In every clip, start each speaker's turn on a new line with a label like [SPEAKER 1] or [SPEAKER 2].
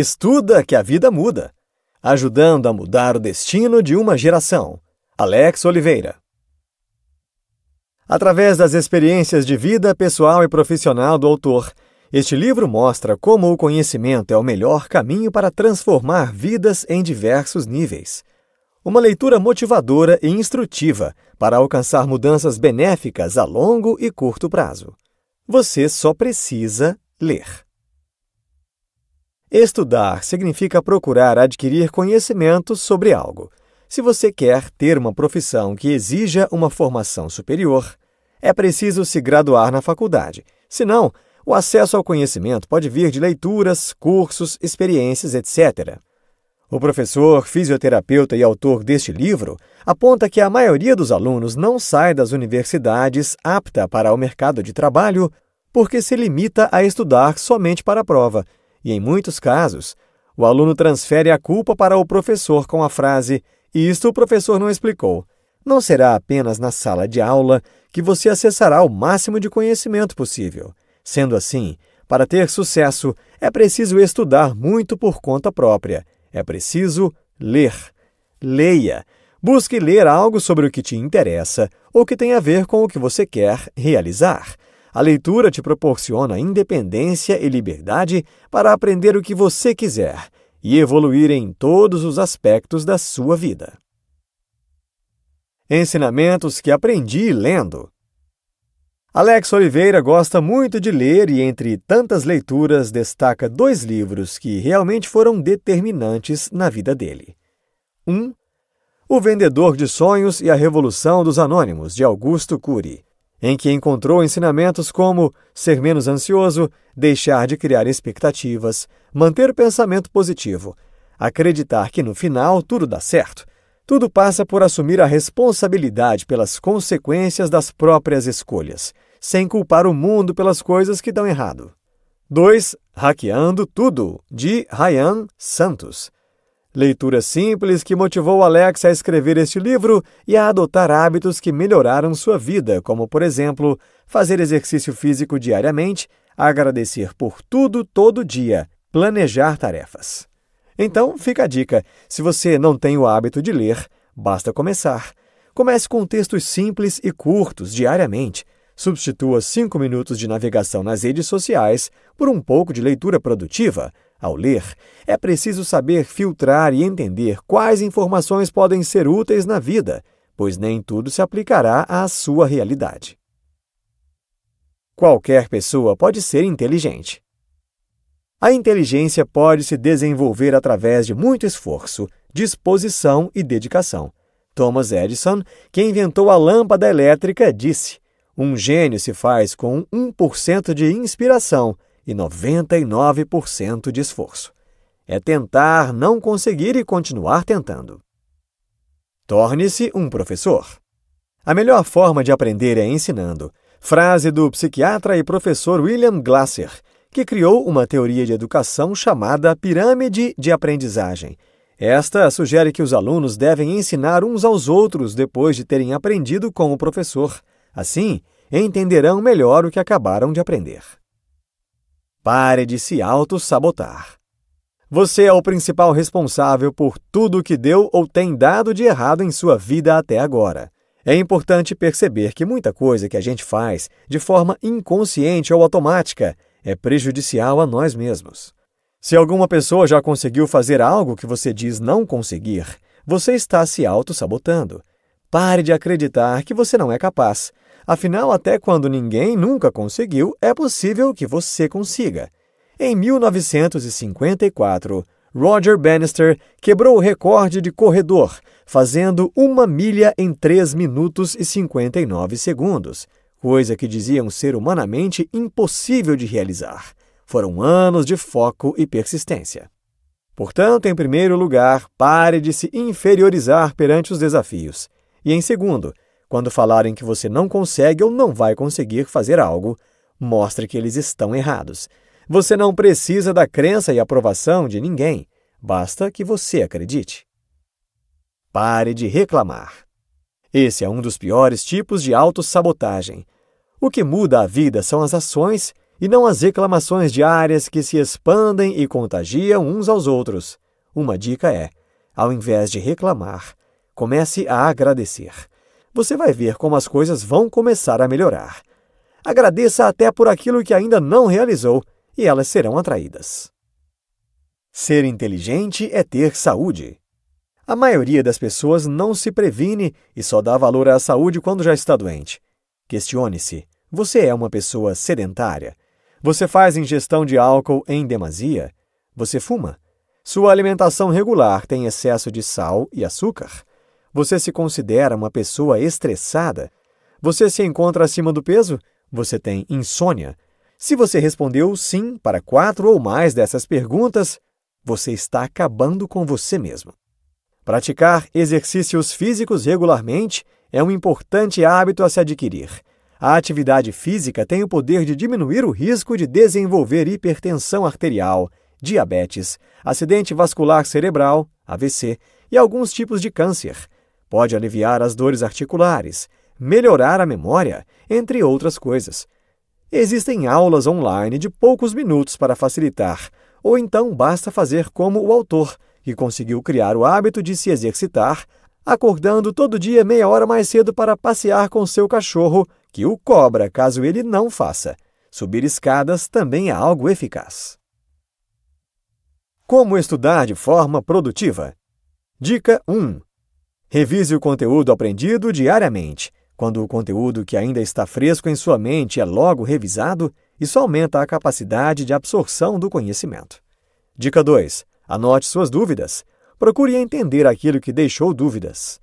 [SPEAKER 1] Estuda que a vida muda, ajudando a mudar o destino de uma geração. Alex Oliveira. Através das experiências de vida pessoal e profissional do autor, este livro mostra como o conhecimento é o melhor caminho para transformar vidas em diversos níveis. Uma leitura motivadora e instrutiva para alcançar mudanças benéficas a longo e curto prazo. Você só precisa ler. Estudar significa procurar adquirir conhecimentos sobre algo. Se você quer ter uma profissão que exija uma formação superior, é preciso se graduar na faculdade. Senão, o acesso ao conhecimento pode vir de leituras, cursos, experiências, etc. O professor, fisioterapeuta e autor deste livro aponta que a maioria dos alunos não sai das universidades apta para o mercado de trabalho porque se limita a estudar somente para a prova e, em muitos casos, o aluno transfere a culpa para o professor com a frase: Isto o professor não explicou. Não será apenas na sala de aula que você acessará o máximo de conhecimento possível. Sendo assim, para ter sucesso, é preciso estudar muito por conta própria. É preciso ler. Leia. Busque ler algo sobre o que te interessa ou que tem a ver com o que você quer realizar. A leitura te proporciona independência e liberdade para aprender o que você quiser e evoluir em todos os aspectos da sua vida. Ensinamentos que aprendi lendo. Alex Oliveira gosta muito de ler e, entre tantas leituras, destaca dois livros que realmente foram determinantes na vida dele. 1. Um, o Vendedor de Sonhos e a Revolução dos Anônimos, de Augusto Cury em que encontrou ensinamentos como ser menos ansioso, deixar de criar expectativas, manter o pensamento positivo, acreditar que no final tudo dá certo. Tudo passa por assumir a responsabilidade pelas consequências das próprias escolhas, sem culpar o mundo pelas coisas que dão errado. 2. Hackeando Tudo, de Ryan Santos. Leitura simples que motivou Alex a escrever este livro e a adotar hábitos que melhoraram sua vida, como, por exemplo, fazer exercício físico diariamente, agradecer por tudo todo dia, planejar tarefas. Então, fica a dica: se você não tem o hábito de ler, basta começar. Comece com textos simples e curtos diariamente. Substitua 5 minutos de navegação nas redes sociais por um pouco de leitura produtiva ao ler, é preciso saber filtrar e entender quais informações podem ser úteis na vida, pois nem tudo se aplicará à sua realidade. Qualquer pessoa pode ser inteligente. A inteligência pode se desenvolver através de muito esforço, disposição e dedicação. Thomas Edison, que inventou a lâmpada elétrica, disse: Um gênio se faz com 1% de inspiração e 99% de esforço. É tentar, não conseguir e continuar tentando. Torne-se um professor. A melhor forma de aprender é ensinando. Frase do psiquiatra e professor William Glasser, que criou uma teoria de educação chamada pirâmide de aprendizagem. Esta sugere que os alunos devem ensinar uns aos outros depois de terem aprendido com o professor. Assim, entenderão melhor o que acabaram de aprender. Pare de se auto-sabotar. Você é o principal responsável por tudo o que deu ou tem dado de errado em sua vida até agora. É importante perceber que muita coisa que a gente faz de forma inconsciente ou automática é prejudicial a nós mesmos. Se alguma pessoa já conseguiu fazer algo que você diz não conseguir, você está se auto-sabotando. Pare de acreditar que você não é capaz. Afinal, até quando ninguém nunca conseguiu, é possível que você consiga. Em 1954, Roger Bannister quebrou o recorde de corredor, fazendo uma milha em 3 minutos e 59 segundos, coisa que diziam ser humanamente impossível de realizar. Foram anos de foco e persistência. Portanto, em primeiro lugar, pare de se inferiorizar perante os desafios. E em segundo, quando falarem que você não consegue ou não vai conseguir fazer algo, mostre que eles estão errados. Você não precisa da crença e aprovação de ninguém, basta que você acredite. Pare de reclamar. Esse é um dos piores tipos de autossabotagem. O que muda a vida são as ações e não as reclamações diárias que se expandem e contagiam uns aos outros. Uma dica é: ao invés de reclamar, comece a agradecer você vai ver como as coisas vão começar a melhorar. Agradeça até por aquilo que ainda não realizou e elas serão atraídas. Ser inteligente é ter saúde. A maioria das pessoas não se previne e só dá valor à saúde quando já está doente. Questione-se: você é uma pessoa sedentária? Você faz ingestão de álcool em demasia? Você fuma? Sua alimentação regular tem excesso de sal e açúcar? Você se considera uma pessoa estressada? Você se encontra acima do peso? Você tem insônia? Se você respondeu sim para quatro ou mais dessas perguntas, você está acabando com você mesmo. Praticar exercícios físicos regularmente é um importante hábito a se adquirir. A atividade física tem o poder de diminuir o risco de desenvolver hipertensão arterial, diabetes, acidente vascular cerebral, AVC e alguns tipos de câncer. Pode aliviar as dores articulares, melhorar a memória, entre outras coisas. Existem aulas online de poucos minutos para facilitar, ou então basta fazer como o autor, que conseguiu criar o hábito de se exercitar, acordando todo dia meia hora mais cedo para passear com seu cachorro, que o cobra caso ele não faça. Subir escadas também é algo eficaz. Como estudar de forma produtiva? Dica 1. Revise o conteúdo aprendido diariamente. Quando o conteúdo que ainda está fresco em sua mente é logo revisado, isso aumenta a capacidade de absorção do conhecimento. Dica 2. Anote suas dúvidas. Procure entender aquilo que deixou dúvidas.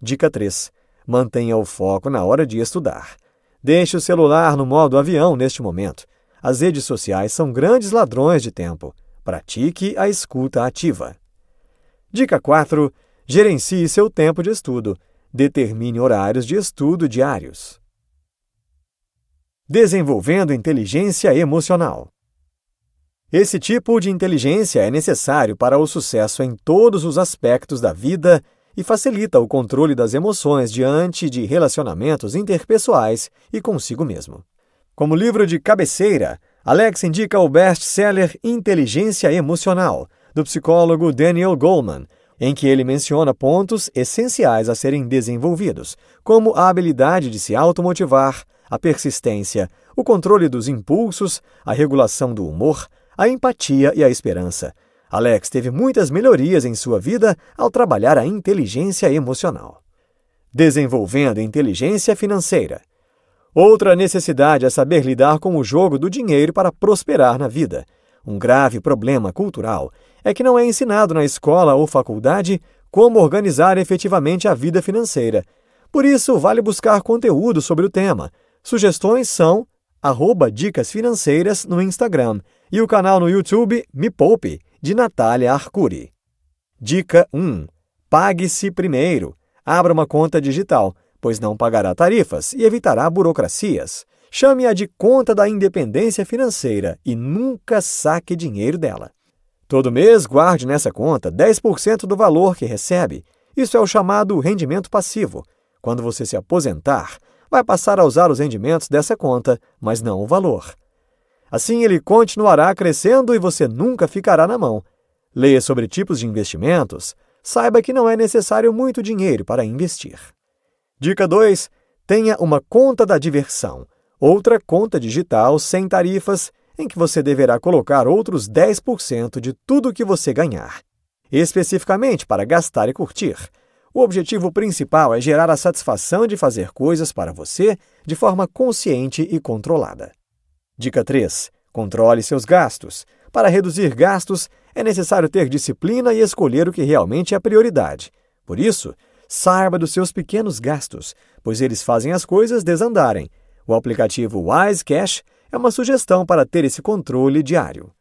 [SPEAKER 1] Dica 3. Mantenha o foco na hora de estudar. Deixe o celular no modo avião neste momento. As redes sociais são grandes ladrões de tempo. Pratique a escuta ativa. Dica 4. Gerencie seu tempo de estudo. Determine horários de estudo diários. Desenvolvendo inteligência emocional. Esse tipo de inteligência é necessário para o sucesso em todos os aspectos da vida e facilita o controle das emoções diante de relacionamentos interpessoais e consigo mesmo. Como livro de cabeceira, Alex indica o best-seller Inteligência Emocional, do psicólogo Daniel Goleman, em que ele menciona pontos essenciais a serem desenvolvidos, como a habilidade de se automotivar, a persistência, o controle dos impulsos, a regulação do humor, a empatia e a esperança. Alex teve muitas melhorias em sua vida ao trabalhar a inteligência emocional. Desenvolvendo inteligência financeira. Outra necessidade é saber lidar com o jogo do dinheiro para prosperar na vida, um grave problema cultural é que não é ensinado na escola ou faculdade como organizar efetivamente a vida financeira. Por isso, vale buscar conteúdo sobre o tema. Sugestões são arroba Dicas Financeiras no Instagram e o canal no YouTube Me Poupe, de Natália Arcuri. Dica 1. Pague-se primeiro. Abra uma conta digital, pois não pagará tarifas e evitará burocracias. Chame-a de conta da independência financeira e nunca saque dinheiro dela. Todo mês, guarde nessa conta 10% do valor que recebe. Isso é o chamado rendimento passivo. Quando você se aposentar, vai passar a usar os rendimentos dessa conta, mas não o valor. Assim, ele continuará crescendo e você nunca ficará na mão. Leia sobre tipos de investimentos. Saiba que não é necessário muito dinheiro para investir. Dica 2. Tenha uma conta da diversão, outra conta digital sem tarifas em que você deverá colocar outros 10% de tudo que você ganhar, especificamente para gastar e curtir. O objetivo principal é gerar a satisfação de fazer coisas para você de forma consciente e controlada. Dica 3. Controle seus gastos. Para reduzir gastos, é necessário ter disciplina e escolher o que realmente é prioridade. Por isso, saiba dos seus pequenos gastos, pois eles fazem as coisas desandarem. O aplicativo Wise Cash é uma sugestão para ter esse controle diário.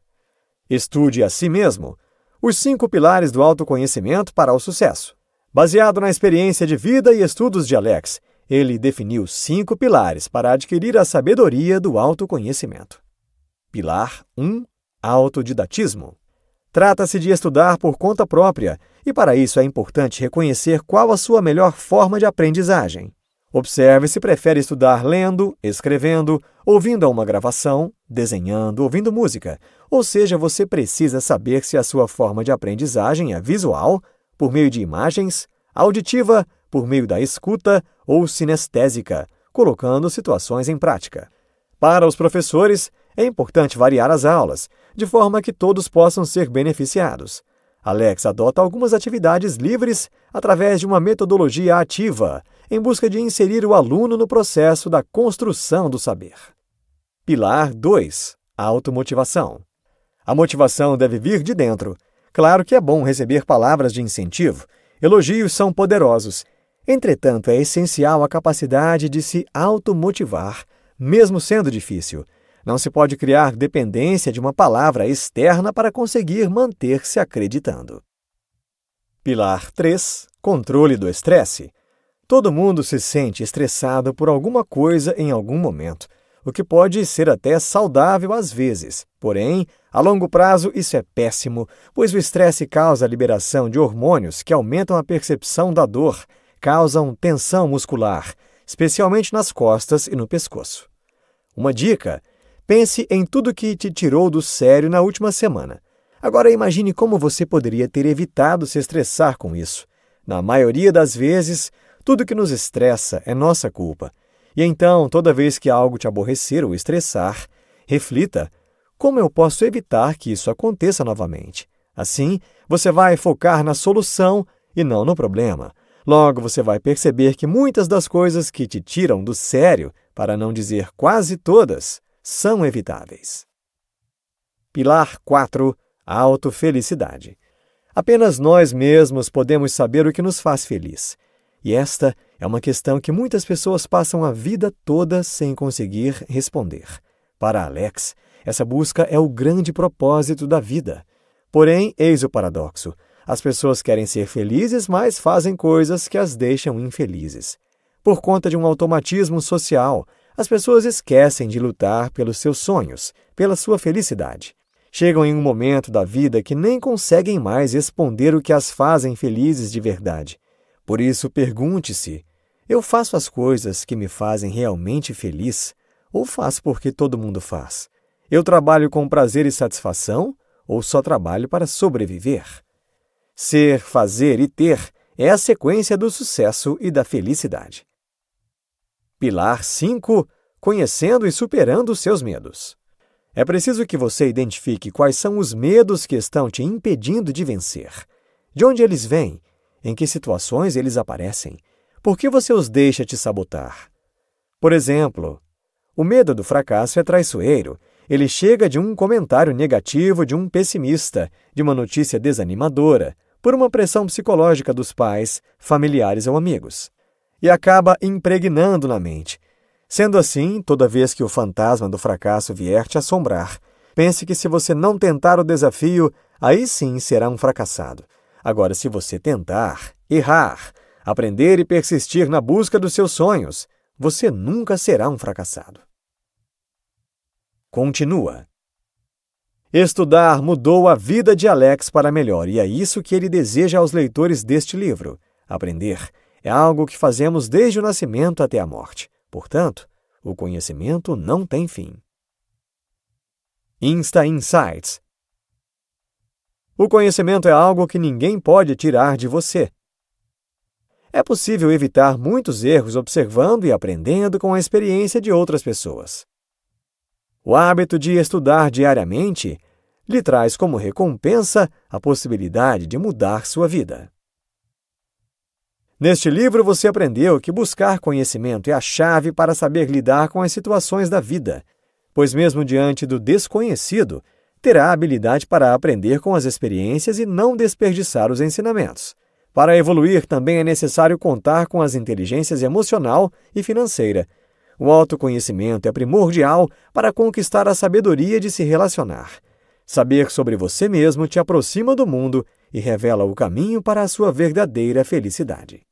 [SPEAKER 1] Estude a si mesmo os cinco pilares do autoconhecimento para o sucesso. Baseado na experiência de vida e estudos de Alex, ele definiu cinco pilares para adquirir a sabedoria do autoconhecimento. Pilar 1 Autodidatismo. Trata-se de estudar por conta própria, e para isso é importante reconhecer qual a sua melhor forma de aprendizagem. Observe se prefere estudar lendo, escrevendo, ouvindo a uma gravação, desenhando, ouvindo música. Ou seja, você precisa saber se a sua forma de aprendizagem é visual, por meio de imagens, auditiva, por meio da escuta ou sinestésica, colocando situações em prática. Para os professores, é importante variar as aulas, de forma que todos possam ser beneficiados. Alex adota algumas atividades livres através de uma metodologia ativa em busca de inserir o aluno no processo da construção do saber. Pilar 2. Automotivação. A motivação deve vir de dentro. Claro que é bom receber palavras de incentivo, elogios são poderosos. Entretanto, é essencial a capacidade de se automotivar, mesmo sendo difícil. Não se pode criar dependência de uma palavra externa para conseguir manter-se acreditando. Pilar 3 Controle do estresse. Todo mundo se sente estressado por alguma coisa em algum momento, o que pode ser até saudável às vezes. Porém, a longo prazo isso é péssimo, pois o estresse causa a liberação de hormônios que aumentam a percepção da dor, causam tensão muscular, especialmente nas costas e no pescoço. Uma dica: pense em tudo que te tirou do sério na última semana. Agora imagine como você poderia ter evitado se estressar com isso. Na maioria das vezes, tudo que nos estressa é nossa culpa. E então, toda vez que algo te aborrecer ou estressar, reflita: como eu posso evitar que isso aconteça novamente? Assim, você vai focar na solução e não no problema. Logo, você vai perceber que muitas das coisas que te tiram do sério, para não dizer quase todas, são evitáveis. Pilar 4 Autofelicidade Apenas nós mesmos podemos saber o que nos faz feliz. E esta é uma questão que muitas pessoas passam a vida toda sem conseguir responder. Para Alex, essa busca é o grande propósito da vida. Porém, eis o paradoxo. As pessoas querem ser felizes, mas fazem coisas que as deixam infelizes. Por conta de um automatismo social, as pessoas esquecem de lutar pelos seus sonhos, pela sua felicidade. Chegam em um momento da vida que nem conseguem mais responder o que as fazem felizes de verdade. Por isso, pergunte-se: eu faço as coisas que me fazem realmente feliz ou faço porque todo mundo faz? Eu trabalho com prazer e satisfação ou só trabalho para sobreviver? Ser, fazer e ter é a sequência do sucesso e da felicidade. Pilar 5 Conhecendo e superando seus medos. É preciso que você identifique quais são os medos que estão te impedindo de vencer, de onde eles vêm em que situações eles aparecem. Por que você os deixa te sabotar? Por exemplo, o medo do fracasso é traiçoeiro. Ele chega de um comentário negativo de um pessimista, de uma notícia desanimadora, por uma pressão psicológica dos pais, familiares ou amigos. E acaba impregnando na mente. Sendo assim, toda vez que o fantasma do fracasso vier te assombrar, pense que se você não tentar o desafio, aí sim será um fracassado. Agora, se você tentar, errar, aprender e persistir na busca dos seus sonhos, você nunca será um fracassado. Continua. Estudar mudou a vida de Alex para melhor e é isso que ele deseja aos leitores deste livro. Aprender é algo que fazemos desde o nascimento até a morte. Portanto, o conhecimento não tem fim. Insta Insights o conhecimento é algo que ninguém pode tirar de você. É possível evitar muitos erros observando e aprendendo com a experiência de outras pessoas. O hábito de estudar diariamente lhe traz como recompensa a possibilidade de mudar sua vida. Neste livro, você aprendeu que buscar conhecimento é a chave para saber lidar com as situações da vida, pois, mesmo diante do desconhecido, terá habilidade para aprender com as experiências e não desperdiçar os ensinamentos. Para evoluir, também é necessário contar com as inteligências emocional e financeira. O autoconhecimento é primordial para conquistar a sabedoria de se relacionar. Saber sobre você mesmo te aproxima do mundo e revela o caminho para a sua verdadeira felicidade.